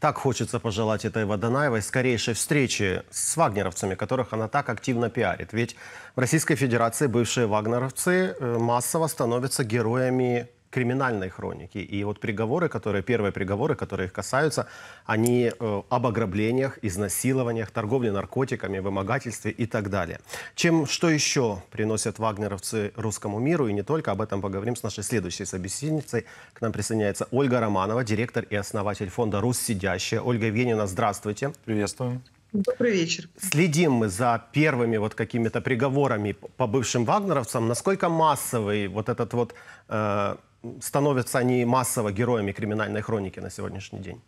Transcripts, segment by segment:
Так хочется пожелать этой Водонаевой скорейшей встречи с вагнеровцами, которых она так активно пиарит. Ведь в Российской Федерации бывшие вагнеровцы э, массово становятся героями криминальной хроники. И вот приговоры, которые, первые приговоры, которые их касаются, они э, об ограблениях, изнасилованиях, торговле наркотиками, вымогательстве и так далее. Чем, что еще приносят вагнеровцы русскому миру, и не только, об этом поговорим с нашей следующей собеседницей. К нам присоединяется Ольга Романова, директор и основатель фонда «Руссидящая». Ольга Евгеньевна, здравствуйте. Приветствую. Добрый вечер. Следим мы за первыми вот какими-то приговорами по бывшим вагнеровцам. Насколько массовый вот этот вот э, становятся они массово героями криминальной хроники на сегодняшний день?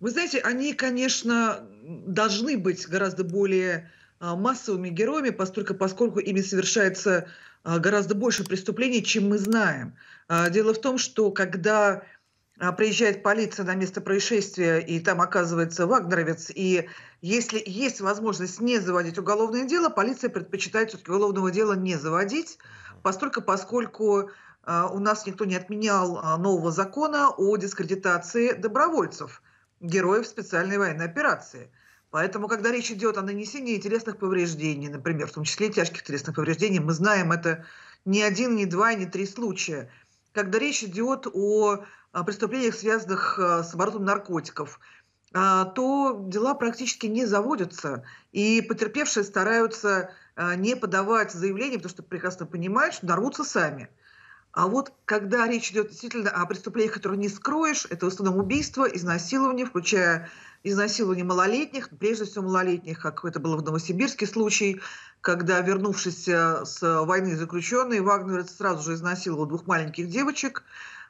Вы знаете, они, конечно, должны быть гораздо более а, массовыми героями, поскольку, поскольку ими совершается а, гораздо больше преступлений, чем мы знаем. А, дело в том, что когда приезжает полиция на место происшествия, и там оказывается вагнеровец, и если есть возможность не заводить уголовное дело, полиция предпочитает все-таки уголовного дела не заводить, поскольку, поскольку а, у нас никто не отменял а, нового закона о дискредитации добровольцев, героев специальной военной операции. Поэтому, когда речь идет о нанесении телесных повреждений, например, в том числе тяжких телесных повреждений, мы знаем это ни один, ни два, ни три случая. Когда речь идет о а, преступлениях, связанных с оборотом наркотиков, то дела практически не заводятся, и потерпевшие стараются не подавать заявление, потому что прекрасно понимают, что нарвутся сами – а вот когда речь идет действительно о преступлениях, которые не скроешь, это в основном убийство, изнасилование, включая изнасилование малолетних, прежде всего малолетних, как это было в Новосибирске случай, когда вернувшийся с войны заключенный Вагнерец сразу же изнасиловал двух маленьких девочек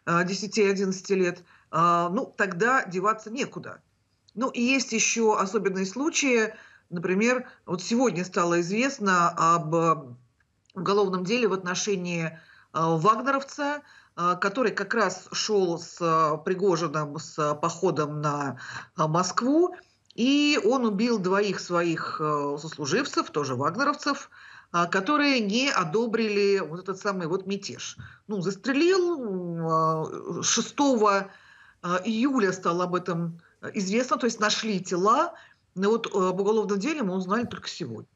10 э, и 11 лет. А, ну, тогда деваться некуда. Ну, и есть еще особенные случаи. Например, вот сегодня стало известно об э, уголовном деле в отношении Э, вагнеровца, э, который как раз шел с э, пригожином с походом на Москву, и он убил двоих своих сослуживцев, тоже вагнеровцев, которые не одобрили вот этот самый вот мятеж. Ну, застрелил 6 июля стало об этом известно, то есть нашли тела, но вот об уголовном деле мы узнали только сегодня.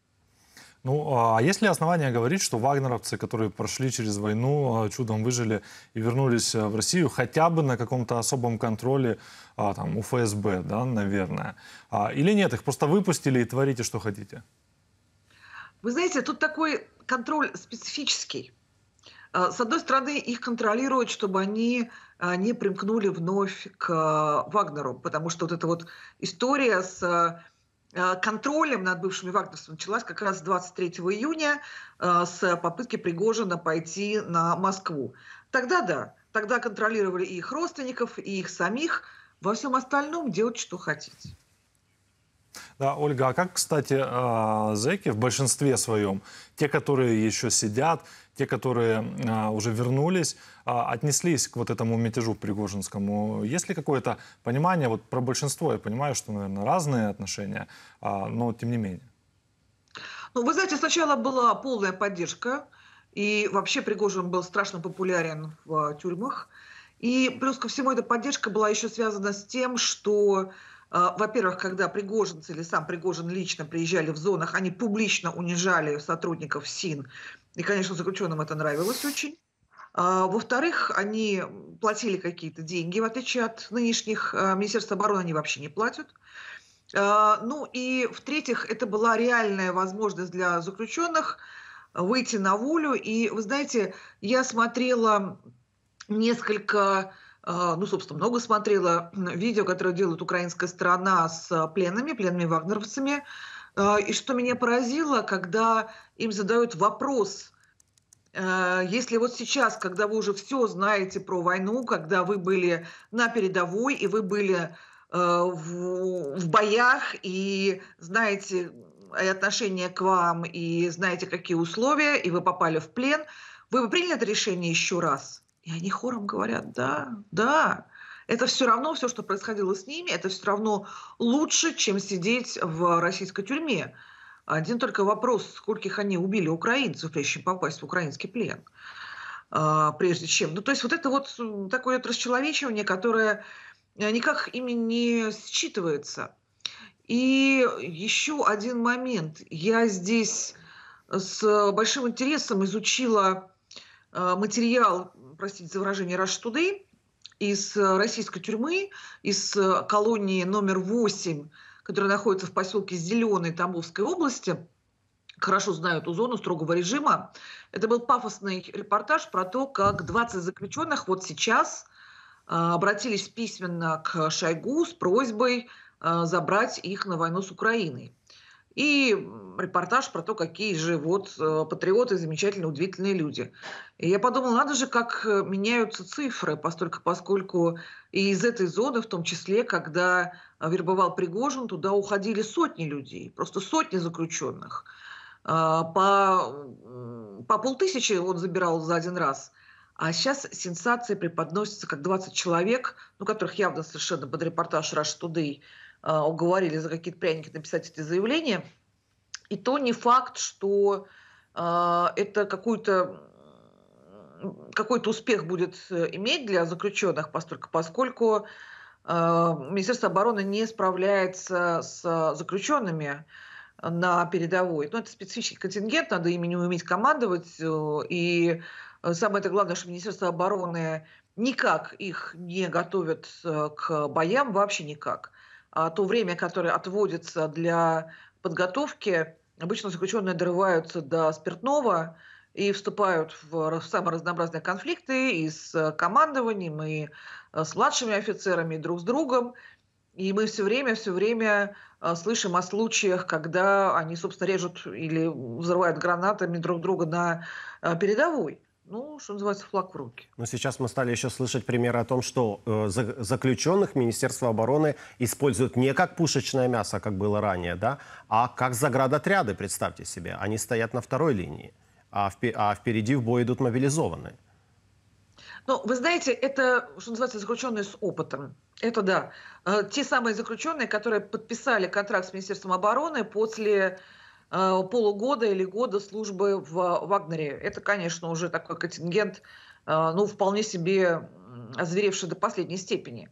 Ну, а есть ли основания говорить, что вагнеровцы, которые прошли через войну, а, чудом выжили и вернулись э, в Россию, хотя бы на каком-то особом контроле а, там, у ФСБ, да, наверное? А, или нет, их просто выпустили и творите, что хотите? Вы знаете, тут такой контроль специфический. С одной стороны, их контролируют, чтобы они не примкнули вновь к Вагнеру, потому что вот эта вот история с Э, контролем над бывшими вагнерцами началась как раз 23 июня э, с попытки Пригожина пойти на Москву. Тогда да, тогда контролировали и их родственников, и их самих. Во всем остальном делать, что хотите. Да, Ольга, а как, кстати, э, зэки в большинстве своем, те, которые еще сидят, те, которые а, уже вернулись, а, отнеслись к вот этому мятежу пригожинскому? Есть ли какое-то понимание, вот про большинство, я понимаю, что, наверное, разные отношения, а, но тем не менее. Ну, вы знаете, сначала была полная поддержка, и вообще Пригожин был страшно популярен в а, тюрьмах. И плюс ко всему эта поддержка была еще связана с тем, что а, во-первых, когда пригожинцы или сам Пригожин лично приезжали в зонах, они публично унижали сотрудников СИН. И, конечно, заключенным это нравилось очень. А, во-вторых, они платили какие-то деньги, в отличие от нынешних а, Министерства обороны, они вообще не платят. Ну и в-третьих, это была реальная возможность для заключенных выйти на волю. И, вы знаете, я смотрела несколько а, ну, собственно, много смотрела видео, которое делает украинская страна с а, пленными, пленными вагнеровцами. А, и что меня поразило, когда им задают вопрос, если вот сейчас, когда вы уже все знаете про войну, когда вы были на передовой и вы были в, в боях и знаете отношение к вам и знаете, какие условия, и вы попали в плен, вы бы приняли это решение еще раз – и они хором говорят, да, да, это все равно все, что происходило с ними, это все равно лучше, чем сидеть в российской тюрьме. Один только вопрос, скольких они убили украинцев, прежде чем попасть в украинский плен а, прежде чем. Ну, то есть вот это вот такое вот расчеловечивание, которое э, никак ими не считывается. И еще один момент. Я здесь с большим интересом изучила э, материал простите за выражение, Rush Today из э, российской тюрьмы, из э, колонии номер 8, которая находится в поселке Зеленой Тамбовской области, хорошо знаю эту зону строгого режима. Это был пафосный репортаж про то, как 20 заключенных вот сейчас э, обратились письменно к Шойгу с просьбой забрать их на войну с Украиной и репортаж про то, какие же вот э, патриоты, замечательные, удивительные люди. И я подумала, надо же, как э, меняются цифры, постольку, поскольку и из этой зоны, в том числе, когда э, вербовал Пригожин, туда уходили сотни людей, просто сотни заключенных. По, по полтысячи он забирал за один раз – а сейчас сенсация преподносится как 20 человек, ну, которых явно совершенно под репортаж Rush Today а, уговорили за какие-то пряники написать эти заявления. И то не факт, что а, это какой то какой-то успех будет э, иметь для заключенных, поскольку, поскольку а, Министерство обороны не справляется с заключенными на передовой. Но ну, это специфический контингент, надо ими не уметь командовать. Э, и самое это главное, что Министерство обороны никак их не готовит э, к боям, вообще никак. А, то время, которое отводится для подготовки, обычно заключенные дорываются до спиртного и вступают в самые разнообразные конфликты и с командованием, и э, с младшими офицерами, и друг с другом. И мы все время, все время э, слышим о случаях, когда они, собственно, режут или взрывают гранатами друг друга на э, передовой ну, что называется, флаг в руки. Но сейчас мы стали еще слышать примеры о том, что э, за, заключенных Министерство обороны используют не как пушечное мясо, как было ранее, да, а как заградотряды, представьте себе. Они стоят на второй линии, а, впи- а впереди в бой идут мобилизованные. Ну, вы знаете, это, что называется, заключенные с опытом. Это да. Э, те самые заключенные, которые подписали контракт с Министерством обороны после Э, полугода или года службы в э, Вагнере. Это, конечно, уже такой контингент, э, ну, вполне себе озверевший до последней степени.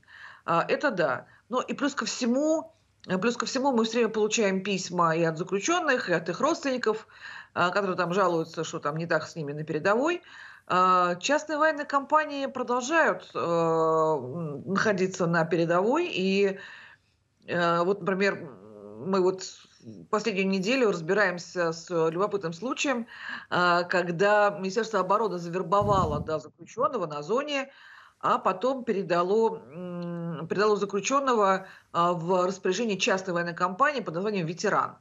Это да. Но и плюс ко всему, плюс ко всему мы все время получаем письма и от заключенных, и от их родственников, которые там жалуются, что там не так с ними на передовой. Частные военные компании продолжают находиться на передовой. И вот, например, мы вот последнюю неделю разбираемся с э, любопытным случаем, э, когда Министерство обороны завербовало да, заключенного на зоне, а потом передало, передало заключенного э, в распоряжение частной военной компании под названием «Ветеран».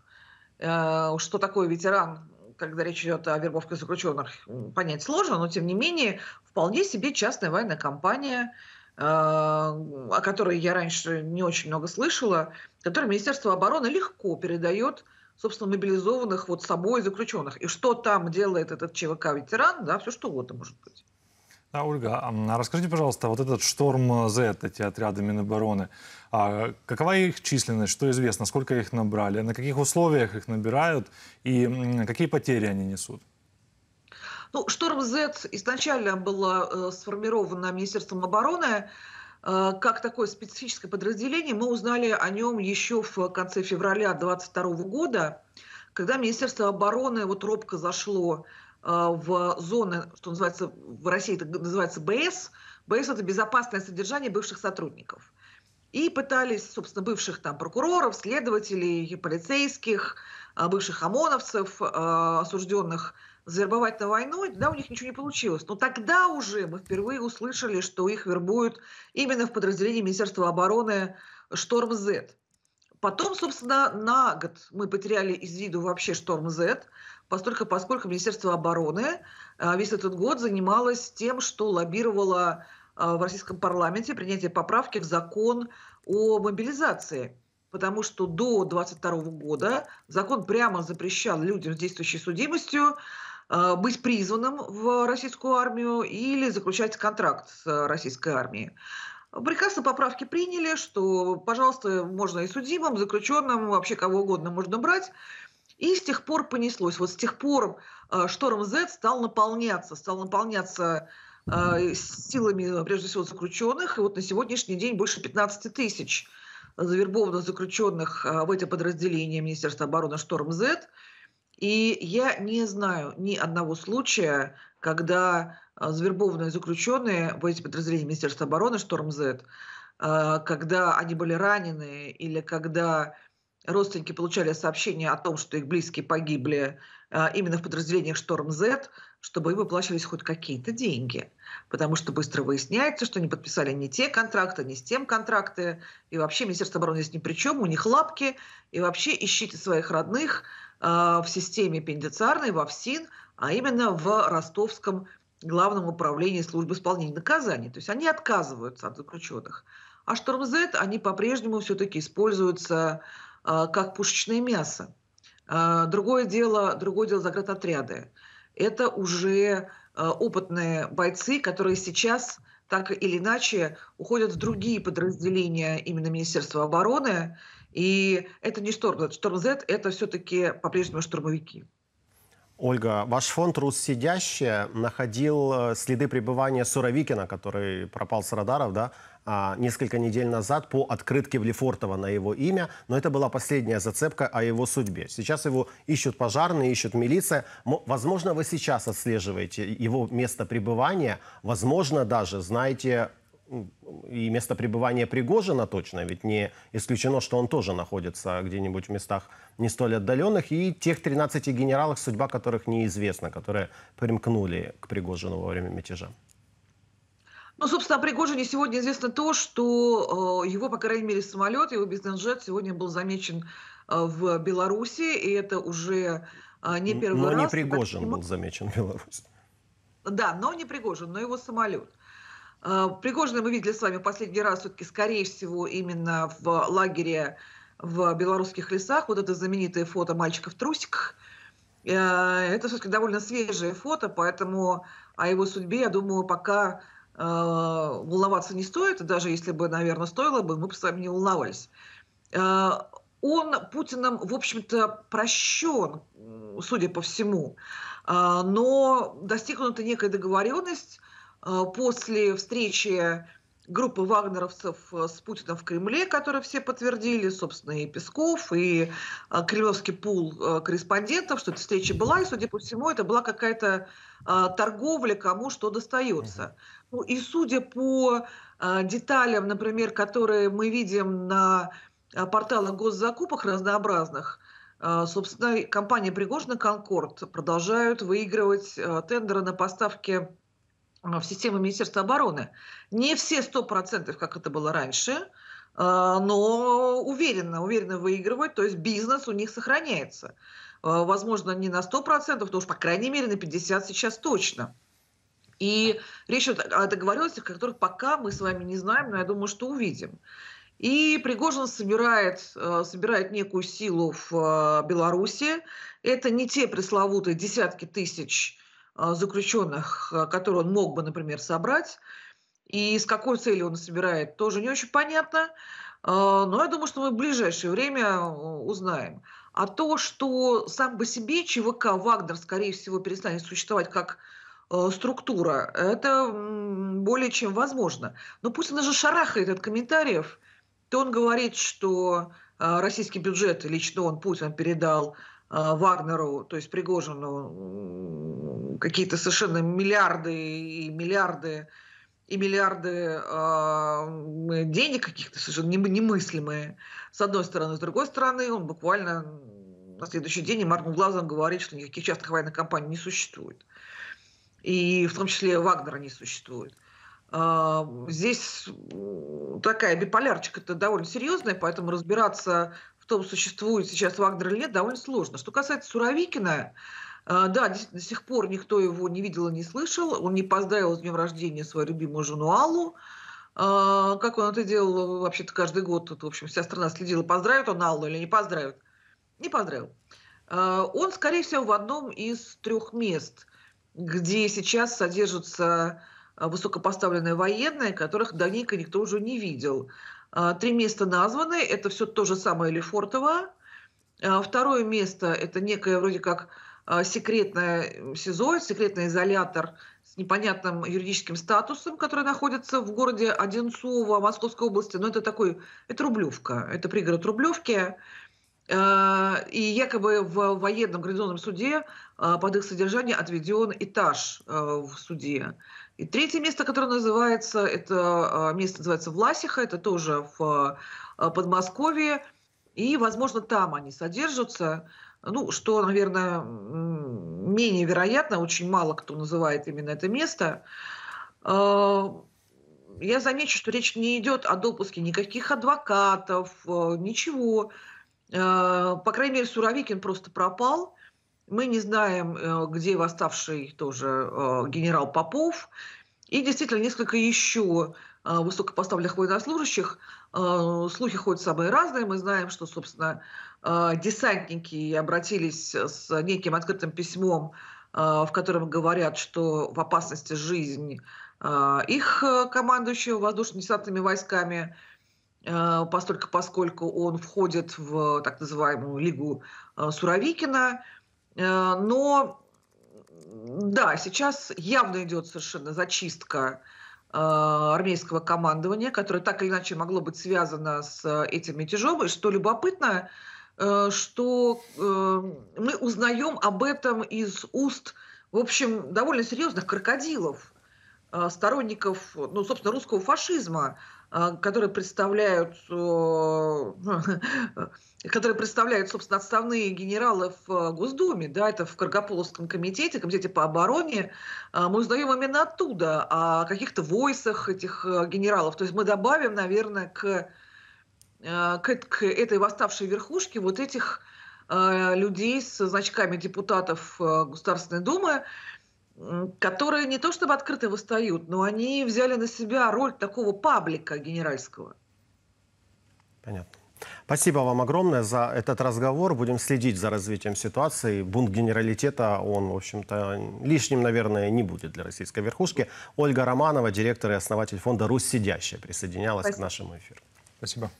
Что такое ветеран, когда речь идет о вербовке заключенных, понять сложно, но тем не менее вполне себе частная военная компания – а, о которой я раньше не очень много слышала, который Министерство обороны легко передает, собственно, мобилизованных вот собой заключенных. И что там делает этот ЧВК-ветеран, да, все что угодно может быть. Да, Ольга, а, а расскажите, пожалуйста, вот этот «Шторм Z», эти отряды Минобороны, а какова их численность, что известно, сколько их набрали, на каких условиях их набирают и какие потери они несут? Ну, «Шторм Z изначально было э, сформировано Министерством обороны э, как такое специфическое подразделение. Мы узнали о нем еще в конце февраля 2022 года, когда Министерство обороны вот робко зашло э, в зоны, что называется, в России это называется БС. БС – это безопасное содержание бывших сотрудников. И пытались, собственно, бывших там прокуроров, следователей, полицейских, э, бывших ОМОНовцев, э, осужденных – завербовать на войну, да, у них ничего не получилось. Но тогда уже мы впервые услышали, что их вербуют именно в подразделении Министерства обороны «Шторм-З». Потом, собственно, на год мы потеряли из виду вообще «Шторм-З», поскольку, поскольку Министерство обороны э, весь этот год занималось тем, что лоббировало э, в российском парламенте принятие поправки в закон о мобилизации – потому что до 22 года закон прямо запрещал людям с действующей судимостью а, быть призванным в российскую армию или заключать контракт с российской армией. Прекрасно поправки приняли, что, пожалуйста, можно и судимым, заключенным, вообще кого угодно можно брать. И с тех пор понеслось. Вот с тех пор а, шторм Z стал наполняться, стал наполняться а, силами, прежде всего, заключенных. И вот на сегодняшний день больше 15 тысяч завербованных заключенных в эти подразделения Министерства обороны «Шторм-З». И я не знаю ни одного случая, когда э, завербованные заключенные в эти подразделения Министерства обороны «Шторм Z», э, когда они были ранены или когда родственники получали сообщение о том, что их близкие погибли э, именно в подразделениях «Шторм Z», чтобы им выплачивались хоть какие-то деньги. Потому что быстро выясняется, что они подписали не те контракты, не с тем контракты. И вообще Министерство обороны здесь ни при чем, у них лапки. И вообще ищите своих родных, а, в системе пенитенциарной, во ФСИН, а именно в ростовском главном управлении службы исполнения наказаний. То есть они отказываются от заключенных. А штормзет они по-прежнему все-таки используются а, как пушечное мясо. А, другое дело, другое дело заградотряды. Это уже опытные бойцы, которые сейчас так или иначе уходят в другие подразделения именно Министерства обороны, и это не Шторм Z. Шторм Z — это все-таки по-прежнему штурмовики. Ольга, ваш фонд «Руссидящие» находил э, следы пребывания Суровикина, который пропал с радаров, да, а, несколько недель назад по открытке в Лефортово на его имя, но это была последняя зацепка о его судьбе. Сейчас его ищут пожарные, ищут милиция. Возможно, вы сейчас отслеживаете его место пребывания, возможно, даже знаете и место пребывания Пригожина точно, ведь не исключено, что он тоже находится где-нибудь в местах не столь отдаленных, и тех 13 генералов, судьба которых неизвестна, которые примкнули к Пригожину во время мятежа. Ну, собственно, о Пригожине сегодня известно то, что э, его, по крайней мере, самолет, его бизнес-джет сегодня был замечен э, в Беларуси, и это уже э, не первый Но раз. Но не Пригожин так, был замечен в Беларуси. Да, но не Пригожин, но его самолет. А, Пригожина мы видели с вами последний раз все-таки, скорее всего, именно в лагере в белорусских лесах. Вот это знаменитое фото мальчика в трусиках. Э, это все-таки довольно свежее фото, поэтому о его судьбе, я думаю, пока э, волноваться не стоит. Даже если бы, наверное, стоило бы, мы бы с вами не волновались. Э, он Путиным, в общем-то, прощен, судя по всему. А, но достигнута некая договоренность а, после встречи группы вагнеровцев э, с Путиным в Кремле, которые все подтвердили, собственно, и Песков, и а, кремлевский пул э, корреспондентов, что эта встреча была, и, судя по всему, это была какая-то а, торговля, кому что достается. Ну, и судя по деталям, например, которые мы видим на порталах госзакупок разнообразных, собственно, компания Пригожина «Конкорд» продолжают выигрывать тендеры на поставки а, в систему Министерства обороны. Не все 100%, как это было раньше, а, но уверенно, уверенно выигрывать, то есть бизнес у них сохраняется. А, возможно, не на 100%, но уж, по крайней мере, на 50% сейчас точно. И речь идет о договоренностях, которых пока мы с вами не знаем, но я думаю, что увидим. И Пригожин собирает, собирает некую силу в Беларуси. Это не те пресловутые десятки тысяч а, заключенных, а, которые он мог бы, например, собрать. И с какой целью он собирает, тоже не очень понятно. А, но я думаю, что мы в ближайшее время узнаем. А то, что сам по себе ЧВК «Вагнер», скорее всего, перестанет существовать как структура, это более чем возможно. Но Путин даже шарахает от комментариев, то он говорит, что российский бюджет, лично он, Путин, передал а, Вагнеру, то есть Пригожину, какие-то совершенно миллиарды и миллиарды и миллиарды э, денег каких-то совершенно немыслимые, с одной стороны. С другой стороны, он буквально на следующий день и моргнул глазом говорит, что никаких частных военных компаний не существует. И в том числе Вагнера не существует. А, здесь такая биполярчика-то довольно серьезная, поэтому разбираться что существует сейчас в Агдрлет, довольно сложно. Что касается Суровикина, э, да, до сих пор никто его не видел и не слышал. Он не поздравил с днем рождения свою любимую жену Аллу. Э, как он это делал вообще-то каждый год. Тут, в общем, вся страна следила, поздравит он Аллу или не поздравит. Не поздравил. Э, он, скорее всего, в одном из трех мест, где сейчас содержатся высокопоставленные военные, которых давненько никто уже не видел. А, три места названы, это все то же самое Лефортово. А, второе место – это некое вроде как а, секретное СИЗО, секретный изолятор с непонятным юридическим статусом, который находится в городе Одинцово Московской области. Но это такой, это Рублевка, это пригород Рублевки. Э, и якобы в военном гарнизонном суде э, под их содержание отведен этаж э, в суде. И третье место, которое называется, это место называется Власиха, это тоже в Подмосковье. И, возможно, там они содержатся. Ну, что, наверное, менее вероятно, очень мало кто называет именно это место. Я замечу, что речь не идет о допуске никаких адвокатов, ничего. Э, по крайней мере, Суровикин просто пропал. Мы не знаем, э, где восставший тоже э, генерал Попов. И действительно, несколько еще высокопоставленных военнослужащих. Слухи ходят самые разные. Мы знаем, что, собственно, десантники обратились с неким открытым письмом, в котором говорят, что в опасности жизнь их командующего воздушно-десантными войсками – Э, поскольку, поскольку он входит в так называемую Лигу э, Суровикина. Э, но да, сейчас явно идет совершенно зачистка армейского командования, которое так или иначе могло быть связано с этим мятежом. И что любопытно, что мы узнаем об этом из уст, в общем, довольно серьезных крокодилов, сторонников, ну, собственно, русского фашизма, а, которые представляют, которые представляют, собственно, отставные генералы в э, Госдуме, да, это в Каргополовском комитете, комитете по обороне, а, мы узнаем именно оттуда о каких-то войсах этих э, генералов. То есть мы добавим, наверное, к, э, к, к этой восставшей верхушке вот этих людей с значками депутатов Государственной Думы, которые не то чтобы открыто восстают, но они взяли на себя роль такого паблика генеральского. Понятно. Спасибо вам огромное за этот разговор. Будем следить за развитием ситуации. Бунт генералитета, он, в общем-то, лишним, наверное, не будет для российской верхушки. Ольга Романова, директор и основатель фонда «Русь сидящая», присоединялась Спасибо. к нашему эфиру. Спасибо.